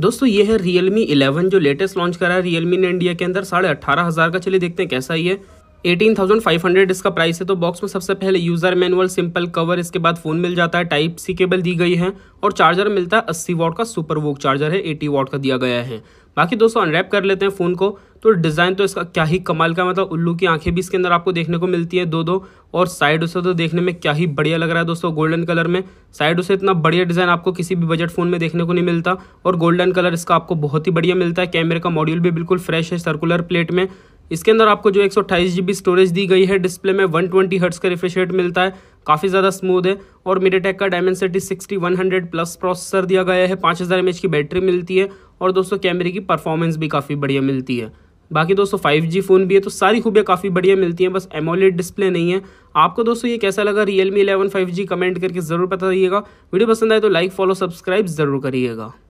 दोस्तों ये है रियलमी 11 जो लेटेस्ट लॉन्च करा है रियलमी ने इंडिया के अंदर साढ़े अट्ठारह हज़ार का चलिए देखते हैं कैसा ही है एटीन थाउजेंड फाइव हंड्रेड इसका प्राइस है तो बॉक्स में सबसे पहले यूज़र मैनुअल सिंपल कवर इसके बाद फ़ोन मिल जाता है टाइप सी केबल दी गई है और चार्जर मिलता है अस्सी वॉट का सुपर वोक चार्जर है एटी वॉट का दिया गया है बाकी दोस्तों अनरैप कर लेते हैं फ़ोन को तो डिज़ाइन तो इसका क्या ही कमाल का मतलब उल्लू की आंखें भी इसके अंदर आपको देखने को मिलती है दो दो और साइड उसे तो देखने में क्या ही बढ़िया लग रहा है दोस्तों गोल्डन कलर में साइड उसे इतना बढ़िया डिज़ाइन आपको किसी भी बजट फ़ोन में देखने को नहीं मिलता और गोल्डन कलर इसका आपको बहुत ही बढ़िया मिलता है कैमरे का मॉड्यूल भी बिल्कुल फ्रेश है सर्कुलर प्लेट में इसके अंदर आपको जो एक सौ स्टोरेज दी गई है डिस्प्ले में वन ट्वेंटी का रिफ्रेश रेट मिलता है काफ़ी ज़्यादा स्मूथ है और मीडियाटेक का Dimensity sixty one hundred plus processor दिया गया है पाँच हज़ार एम की बैटरी मिलती है और दोस्तों कैमरे की परफॉर्मेंस भी काफ़ी बढ़िया मिलती है बाकी दोस्तों 5G फ़ोन भी है तो सारी खूबियाँ काफ़ी बढ़िया मिलती हैं बस एमोलेट डिस्प्ले नहीं है आपको दोस्तों ये कैसा लगा रियलमी 11 5G कमेंट करके ज़रूर बताइएगा वीडियो पसंद आए तो लाइक फॉलो सब्सक्राइब ज़रूर करिएगा